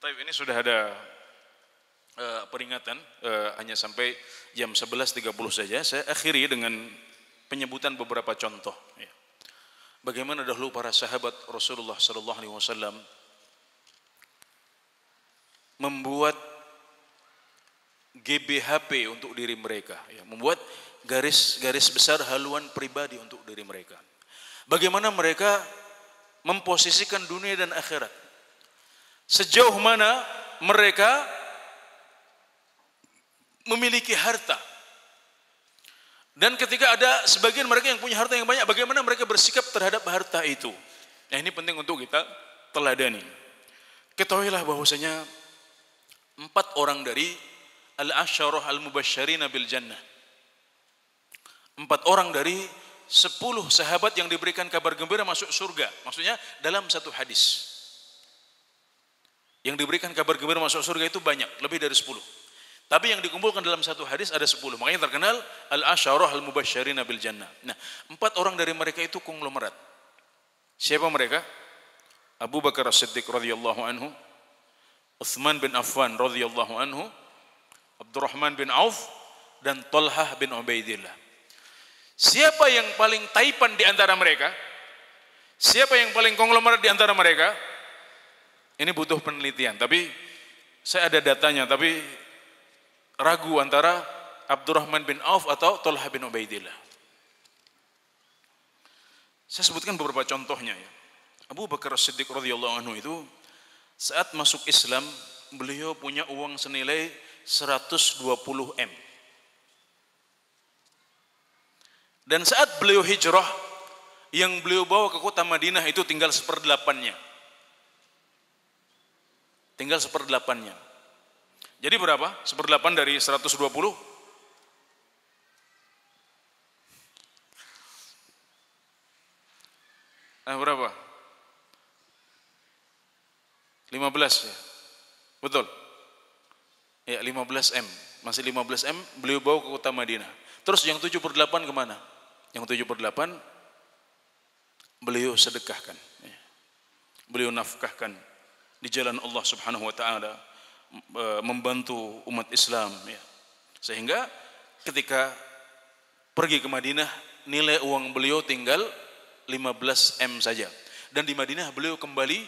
Tapi ini sudah ada uh, peringatan uh, hanya sampai jam 11.30 saja. Saya akhiri dengan penyebutan beberapa contoh. Ya. Bagaimana dahulu para sahabat Rasulullah Sallallahu Alaihi Wasallam membuat GBHP untuk diri mereka, ya. membuat garis-garis besar haluan pribadi untuk diri mereka. Bagaimana mereka memposisikan dunia dan akhirat. Sejauh mana mereka memiliki harta. Dan ketika ada sebagian mereka yang punya harta yang banyak, bagaimana mereka bersikap terhadap harta itu? Nah ini penting untuk kita teladani. Ketahuilah bahwasanya empat orang dari al asyarah al-mubasysyirin bil jannah. Empat orang dari sepuluh sahabat yang diberikan kabar gembira masuk surga. Maksudnya dalam satu hadis. Yang diberikan kabar gembira masuk surga itu banyak, lebih dari 10. Tapi yang dikumpulkan dalam satu hadis ada 10. Makanya terkenal al-asyarah al-mubasyyirin bil jannah. Nah, empat orang dari mereka itu konglomerat. Siapa mereka? Abu Bakar As-Siddiq radhiyallahu anhu, Utsman bin Affan radhiyallahu anhu, Abdurrahman bin Auf dan Tolhah bin Ubaidillah. Siapa yang paling taipan di antara mereka? Siapa yang paling konglomerat di antara mereka? Ini butuh penelitian, tapi saya ada datanya, tapi ragu antara Abdurrahman bin Auf atau Tolha bin Ubaidillah. Saya sebutkan beberapa contohnya ya. Abu Bakar Siddiq radhiyallahu anhu itu saat masuk Islam beliau punya uang senilai 120 M. Dan saat beliau hijrah yang beliau bawa ke kota Madinah itu tinggal seperdelapannya. Tinggal seperdelapannya. Jadi berapa? Seperdelapan dari 120? Nah, eh, berapa? 15 ya. Betul. Ya 15 M. Masih 15 M beliau bawa ke kota Madinah. Terus yang 7 per 8 kemana? Yang 7 per 8 beliau sedekahkan. Ya. Beliau nafkahkan di jalan Allah Subhanahu wa taala eh, membantu umat Islam ya. Sehingga ketika pergi ke Madinah nilai uang beliau tinggal 15 M saja. Dan di Madinah beliau kembali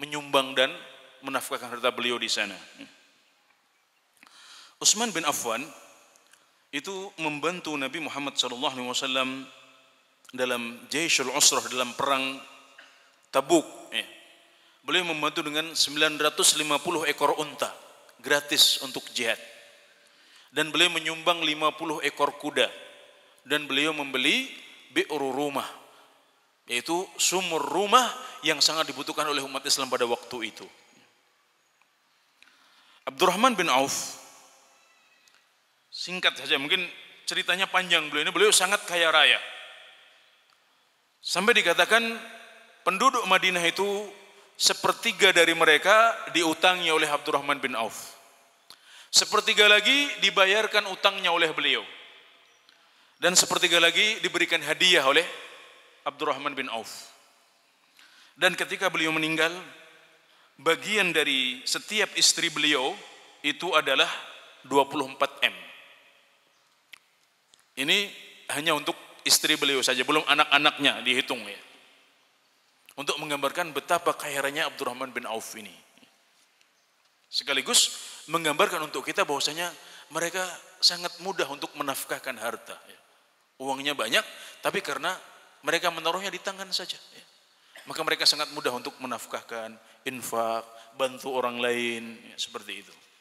menyumbang dan menafkahkan harta beliau di sana. Utsman bin Affan itu membantu Nabi Muhammad SAW dalam Jaishul Usrah dalam perang Tabuk. Ya beliau membantu dengan 950 ekor unta gratis untuk jihad. Dan beliau menyumbang 50 ekor kuda dan beliau membeli bi'ru rumah yaitu sumur rumah yang sangat dibutuhkan oleh umat Islam pada waktu itu. Abdurrahman bin Auf singkat saja mungkin ceritanya panjang beliau ini beliau sangat kaya raya. Sampai dikatakan penduduk Madinah itu sepertiga dari mereka diutangi oleh Abdurrahman bin Auf. Sepertiga lagi dibayarkan utangnya oleh beliau. Dan sepertiga lagi diberikan hadiah oleh Abdurrahman bin Auf. Dan ketika beliau meninggal, bagian dari setiap istri beliau itu adalah 24 M. Ini hanya untuk istri beliau saja, belum anak-anaknya dihitung ya. Untuk menggambarkan betapa khayarannya Abdurrahman bin Auf ini. Sekaligus menggambarkan untuk kita bahwasanya mereka sangat mudah untuk menafkahkan harta. Ya. Uangnya banyak, tapi karena mereka menaruhnya di tangan saja. Ya. Maka mereka sangat mudah untuk menafkahkan, infak, bantu orang lain, ya, seperti itu.